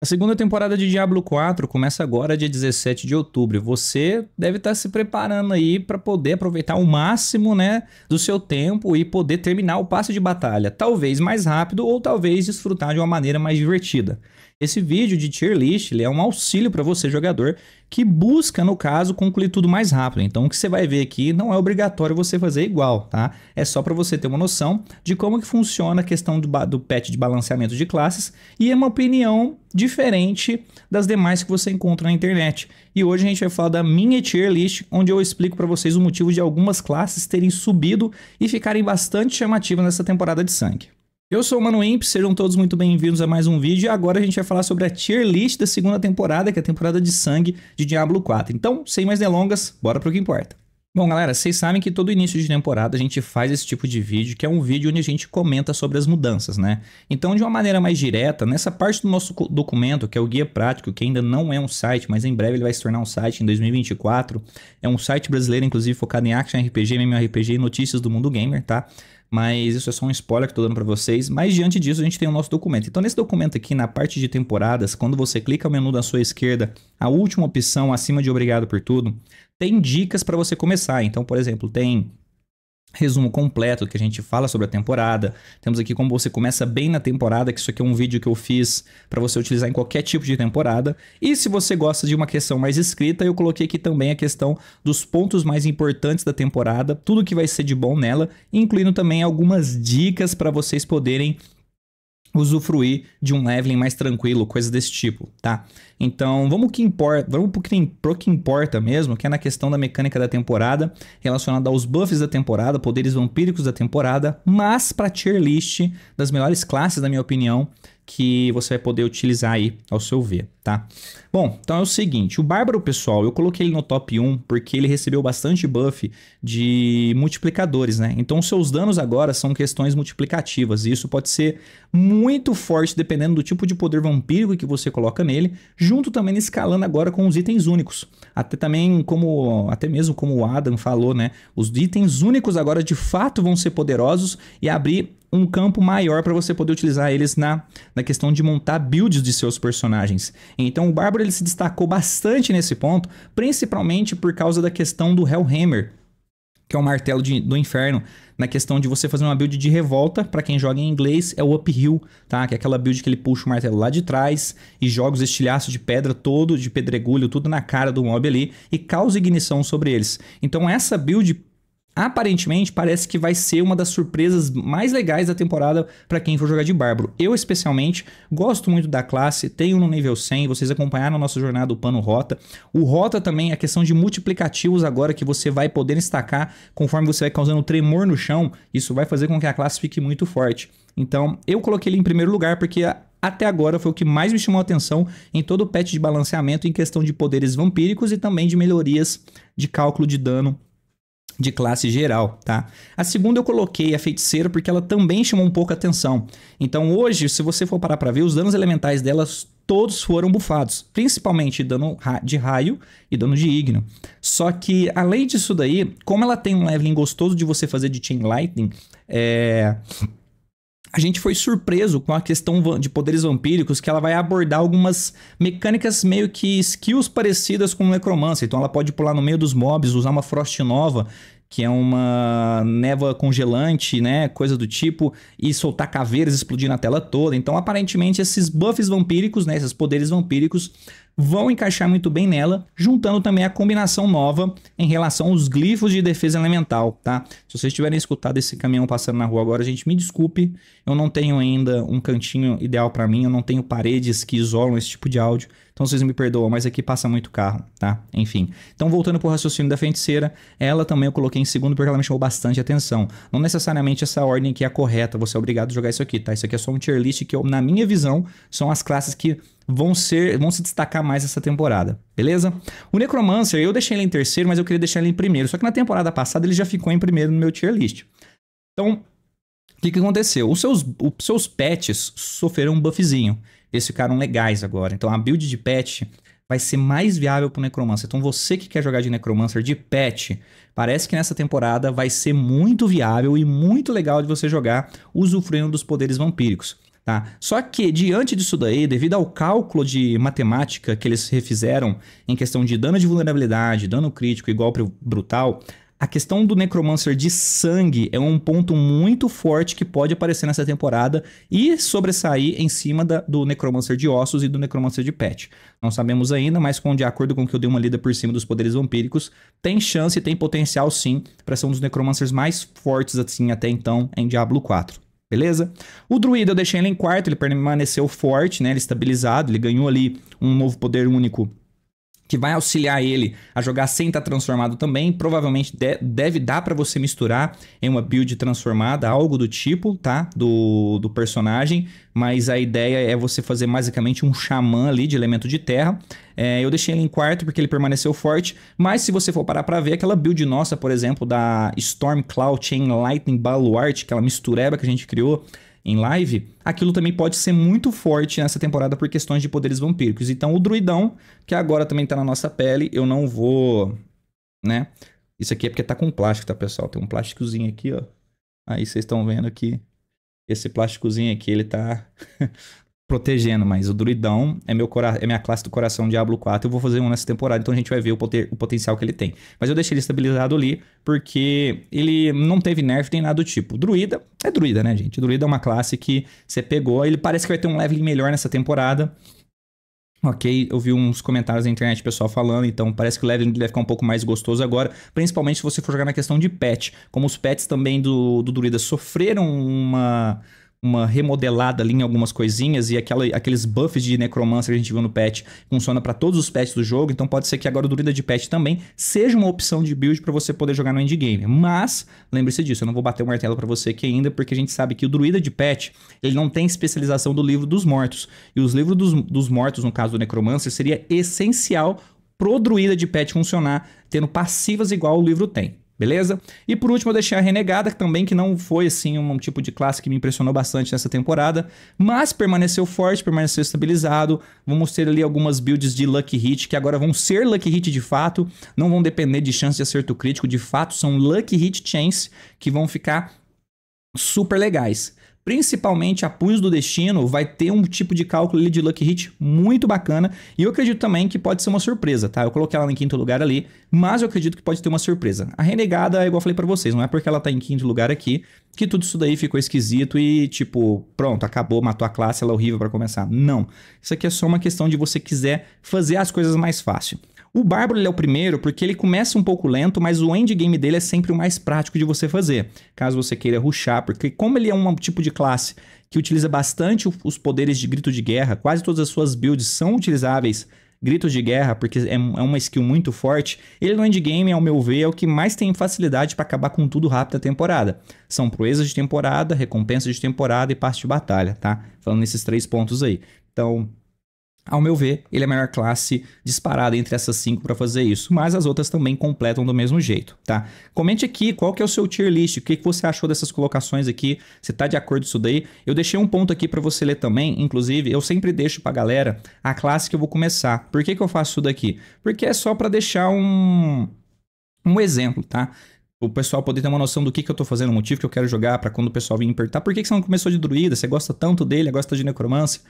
A segunda temporada de Diablo 4 começa agora, dia 17 de outubro. Você deve estar tá se preparando aí para poder aproveitar o máximo, né, do seu tempo e poder terminar o passe de batalha, talvez mais rápido ou talvez desfrutar de uma maneira mais divertida. Esse vídeo de tier list ele é um auxílio para você, jogador, que busca, no caso, concluir tudo mais rápido. Então, o que você vai ver aqui não é obrigatório você fazer igual, tá? É só para você ter uma noção de como que funciona a questão do, do patch de balanceamento de classes e é uma opinião diferente das demais que você encontra na internet. E hoje a gente vai falar da minha tier list, onde eu explico para vocês o motivo de algumas classes terem subido e ficarem bastante chamativas nessa temporada de sangue. Eu sou o Mano Imp, sejam todos muito bem-vindos a mais um vídeo e agora a gente vai falar sobre a tier list da segunda temporada, que é a temporada de sangue de Diablo 4. Então, sem mais delongas, bora pro que importa. Bom, galera, vocês sabem que todo início de temporada a gente faz esse tipo de vídeo, que é um vídeo onde a gente comenta sobre as mudanças, né? Então, de uma maneira mais direta, nessa parte do nosso documento, que é o Guia Prático, que ainda não é um site, mas em breve ele vai se tornar um site em 2024, é um site brasileiro, inclusive, focado em action, RPG, MMORPG e notícias do mundo gamer, tá? mas isso é só um spoiler que eu tô dando para vocês. Mas diante disso, a gente tem o nosso documento. Então, nesse documento aqui, na parte de temporadas, quando você clica o menu da sua esquerda, a última opção acima de obrigado por tudo, tem dicas para você começar. Então, por exemplo, tem resumo completo do que a gente fala sobre a temporada. Temos aqui como você começa bem na temporada, que isso aqui é um vídeo que eu fiz para você utilizar em qualquer tipo de temporada. E se você gosta de uma questão mais escrita, eu coloquei aqui também a questão dos pontos mais importantes da temporada, tudo que vai ser de bom nela, incluindo também algumas dicas para vocês poderem usufruir de um leveling mais tranquilo, coisa desse tipo, tá? Então, vamos que importa, vamos pro que, pro que importa mesmo, que é na questão da mecânica da temporada, relacionada aos buffs da temporada, poderes vampíricos da temporada, mas pra tier list das melhores classes, na minha opinião, que você vai poder utilizar aí ao seu ver, tá? Bom, então é o seguinte, o Bárbaro, pessoal, eu coloquei ele no top 1 porque ele recebeu bastante buff de multiplicadores, né? Então seus danos agora são questões multiplicativas e isso pode ser muito forte dependendo do tipo de poder vampírico que você coloca nele, junto também escalando agora com os itens únicos. Até também como até mesmo como o Adam falou, né? Os itens únicos agora de fato vão ser poderosos e abrir um campo maior para você poder utilizar eles na, na questão de montar builds de seus personagens. Então o Bárbaro ele se destacou bastante nesse ponto, principalmente por causa da questão do Hellhammer, que é o martelo de, do inferno, na questão de você fazer uma build de revolta, para quem joga em inglês, é o uphill, tá? Que é aquela build que ele puxa o martelo lá de trás e joga os estilhaços de pedra todo, de pedregulho, tudo na cara do mob ali e causa ignição sobre eles. Então essa build aparentemente parece que vai ser uma das surpresas mais legais da temporada para quem for jogar de Bárbaro. Eu, especialmente, gosto muito da classe, tenho no nível 100, vocês acompanharam a nossa jornada o Pano Rota. O Rota também, a questão de multiplicativos agora que você vai poder destacar conforme você vai causando tremor no chão, isso vai fazer com que a classe fique muito forte. Então, eu coloquei ele em primeiro lugar porque até agora foi o que mais me chamou a atenção em todo o patch de balanceamento em questão de poderes vampíricos e também de melhorias de cálculo de dano de classe geral, tá? A segunda eu coloquei a feiticeira porque ela também chamou um pouco a atenção. Então hoje, se você for parar para ver, os danos elementais delas todos foram bufados, principalmente dano de raio e dano de igno. Só que, além disso daí, como ela tem um leveling gostoso de você fazer de Chain Lightning, é a gente foi surpreso com a questão de poderes vampíricos, que ela vai abordar algumas mecânicas meio que skills parecidas com necromancer. Então ela pode pular no meio dos mobs, usar uma frost nova, que é uma névoa congelante, né, coisa do tipo, e soltar caveiras explodir na tela toda. Então aparentemente esses buffs vampíricos, né, esses poderes vampíricos vão encaixar muito bem nela, juntando também a combinação nova em relação aos glifos de defesa elemental, tá? Se vocês tiverem escutado esse caminhão passando na rua agora, gente, me desculpe, eu não tenho ainda um cantinho ideal para mim, eu não tenho paredes que isolam esse tipo de áudio, então vocês me perdoam, mas aqui passa muito carro, tá? Enfim. Então, voltando pro raciocínio da feiticeira, ela também eu coloquei em segundo porque ela me chamou bastante atenção. Não necessariamente essa ordem aqui é correta, você é obrigado a jogar isso aqui, tá? Isso aqui é só um tier list que, eu, na minha visão, são as classes que vão ser vão se destacar mais essa temporada, beleza? O Necromancer, eu deixei ele em terceiro, mas eu queria deixar ele em primeiro. Só que na temporada passada ele já ficou em primeiro no meu tier list. Então, o que, que aconteceu? Os seus, os seus pets sofreram um buffzinho. Eles ficaram legais agora. Então a build de pet vai ser mais viável pro Necromancer. Então você que quer jogar de Necromancer de pet, parece que nessa temporada vai ser muito viável e muito legal de você jogar usufruindo dos poderes vampíricos. Tá? Só que, diante disso daí, devido ao cálculo de matemática que eles refizeram em questão de dano de vulnerabilidade, dano crítico e golpe brutal, a questão do Necromancer de sangue é um ponto muito forte que pode aparecer nessa temporada e sobressair em cima da, do Necromancer de ossos e do Necromancer de pet. Não sabemos ainda, mas com, de acordo com o que eu dei uma lida por cima dos poderes vampíricos, tem chance e tem potencial sim para ser um dos Necromancers mais fortes assim até então em Diablo 4 beleza? O druida eu deixei ele em quarto, ele permaneceu forte, né? Ele estabilizado, ele ganhou ali um novo poder único que vai auxiliar ele a jogar sem estar tá transformado também. Provavelmente de deve dar para você misturar em uma build transformada, algo do tipo, tá? Do, do personagem. Mas a ideia é você fazer basicamente um xamã ali de elemento de terra. É, eu deixei ele em quarto porque ele permaneceu forte. Mas se você for parar para ver, aquela build nossa, por exemplo, da Storm Cloud Chain Lightning Baluarte, aquela mistureba que a gente criou em live, aquilo também pode ser muito forte nessa temporada por questões de poderes vampíricos. Então o druidão, que agora também tá na nossa pele, eu não vou, né? Isso aqui é porque tá com plástico, tá, pessoal? Tem um plásticozinho aqui, ó. Aí vocês estão vendo que esse plásticozinho aqui, ele tá protegendo, mas o Druidão é, meu cora é minha classe do coração Diablo 4. Eu vou fazer um nessa temporada, então a gente vai ver o, poter o potencial que ele tem. Mas eu deixei ele estabilizado ali, porque ele não teve nerf nem nada do tipo. Druida é druida, né, gente? Druida é uma classe que você pegou, ele parece que vai ter um level melhor nessa temporada. Ok, eu vi uns comentários na internet pessoal falando, então parece que o leveling deve ficar um pouco mais gostoso agora, principalmente se você for jogar na questão de pet. Como os pets também do, do Druida sofreram uma uma remodelada ali em algumas coisinhas e aquela, aqueles buffs de necromancer que a gente viu no patch funciona para todos os patches do jogo, então pode ser que agora o Druida de patch também seja uma opção de build para você poder jogar no endgame. Mas, lembre-se disso, eu não vou bater o um martelo para você aqui ainda, porque a gente sabe que o Druida de patch, ele não tem especialização do Livro dos Mortos. E os Livros dos, dos Mortos, no caso do necromancer, seria essencial pro druida de patch funcionar, tendo passivas igual o livro tem beleza? E por último eu deixei a Renegada, também que não foi assim um tipo de classe que me impressionou bastante nessa temporada, mas permaneceu forte, permaneceu estabilizado. Vamos ter ali algumas builds de Lucky Hit que agora vão ser Lucky Hit de fato, não vão depender de chance de acerto crítico, de fato são Lucky Hit Chance que vão ficar super legais principalmente a Punhos do Destino, vai ter um tipo de cálculo de luck hit muito bacana. E eu acredito também que pode ser uma surpresa, tá? Eu coloquei ela em quinto lugar ali, mas eu acredito que pode ter uma surpresa. A Renegada, é igual eu falei para vocês, não é porque ela tá em quinto lugar aqui que tudo isso daí ficou esquisito e tipo, pronto, acabou, matou a classe, ela é horrível para começar. Não. Isso aqui é só uma questão de você quiser fazer as coisas mais fácil. O Bárbaro é o primeiro porque ele começa um pouco lento, mas o endgame dele é sempre o mais prático de você fazer, caso você queira ruxar, porque como ele é um tipo de classe que utiliza bastante os poderes de grito de guerra, quase todas as suas builds são utilizáveis gritos de guerra, porque é, é uma skill muito forte, ele no endgame, ao meu ver, é o que mais tem facilidade para acabar com tudo rápido a temporada. São proezas de temporada, recompensas de temporada e parte de batalha, tá? Falando nesses três pontos aí. Então, ao meu ver, ele é a melhor classe disparada entre essas cinco para fazer isso, mas as outras também completam do mesmo jeito, tá? Comente aqui qual que é o seu tier list, o que, que você achou dessas colocações aqui, você tá de acordo com isso daí? Eu deixei um ponto aqui para você ler também, inclusive, eu sempre deixo pra galera a classe que eu vou começar. Por que que eu faço isso daqui? Porque é só para deixar um um exemplo, tá? o pessoal poder ter uma noção do que, que eu tô fazendo, o motivo que eu quero jogar, para quando o pessoal vir apertar. perguntar por que, que você não começou de druida, você gosta tanto dele, gosta de necromancia?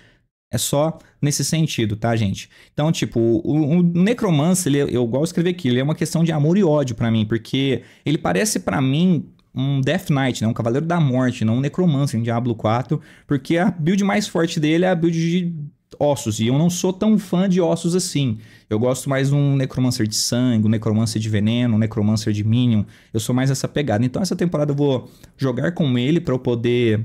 É só nesse sentido, tá, gente? Então, tipo, o, o necromancer, ele, é, eu gosto de escrever aqui, ele é uma questão de amor e ódio para mim, porque ele parece para mim um Death Knight, né? Um Cavaleiro da Morte, não um Necromancer em um Diablo 4, porque a build mais forte dele é a build de ossos, e eu não sou tão fã de ossos assim. Eu gosto mais de um Necromancer de sangue, um Necromancer de veneno, um Necromancer de minion. Eu sou mais essa pegada. Então essa temporada eu vou jogar com ele para eu poder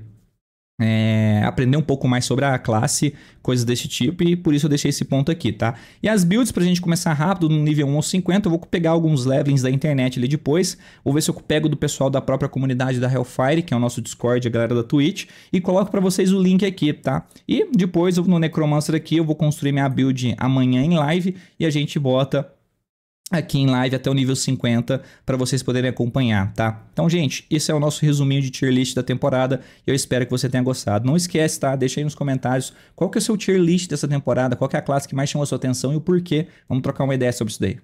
é, aprender um pouco mais sobre a classe, coisas desse tipo, e por isso eu deixei esse ponto aqui, tá? E as builds, pra gente começar rápido, no nível 1 ou 50, eu vou pegar alguns levels da internet ali depois, vou ver se eu pego do pessoal da própria comunidade da Hellfire, que é o nosso Discord, a galera da Twitch, e coloco pra vocês o link aqui, tá? E depois, no Necromancer aqui, eu vou construir minha build amanhã em live, e a gente bota aqui em live até o nível 50 para vocês poderem acompanhar, tá? Então, gente, esse é o nosso resuminho de tier list da temporada e eu espero que você tenha gostado. Não esquece, tá? Deixa aí nos comentários qual que é o seu tier list dessa temporada, qual que é a classe que mais chamou a sua atenção e o porquê. Vamos trocar uma ideia sobre isso daí.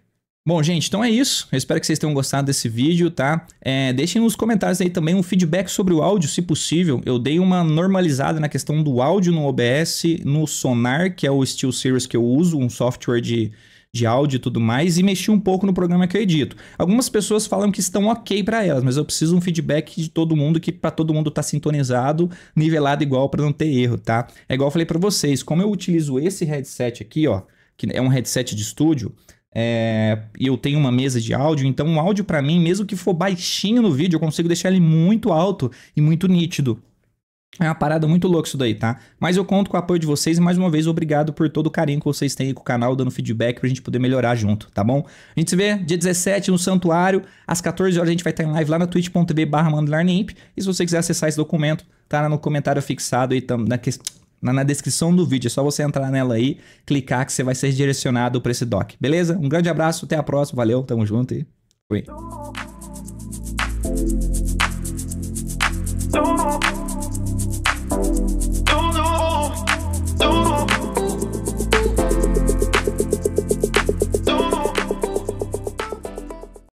Bom, gente, então é isso. Eu espero que vocês tenham gostado desse vídeo, tá? É, deixem nos comentários aí também um feedback sobre o áudio, se possível. Eu dei uma normalizada na questão do áudio no OBS, no Sonar, que é o Steel Series que eu uso, um software de de áudio e tudo mais, e mexi um pouco no programa que eu edito. Algumas pessoas falam que estão ok para elas, mas eu preciso um feedback de todo mundo, que para todo mundo tá sintonizado, nivelado igual para não ter erro, tá? É igual eu falei para vocês, como eu utilizo esse headset aqui, ó, que é um headset de estúdio, é, e é, eu tenho uma mesa de áudio, então o áudio para mim, mesmo que for baixinho no vídeo, eu consigo deixar ele muito alto e muito nítido. É uma parada muito louca isso daí, tá? Mas eu conto com o apoio de vocês e mais uma vez obrigado por todo o carinho que vocês têm aí com o canal, dando feedback pra gente poder melhorar junto, tá bom? A gente se vê dia 17 no Santuário, às 14 horas a gente vai estar em live lá na twitch.tv barra e se você quiser acessar esse documento, tá no comentário fixado aí, na, que, na, na descrição do vídeo, é só você entrar nela aí, clicar que você vai ser direcionado pra esse doc, beleza? Um grande abraço, até a próxima, valeu, tamo junto e fui!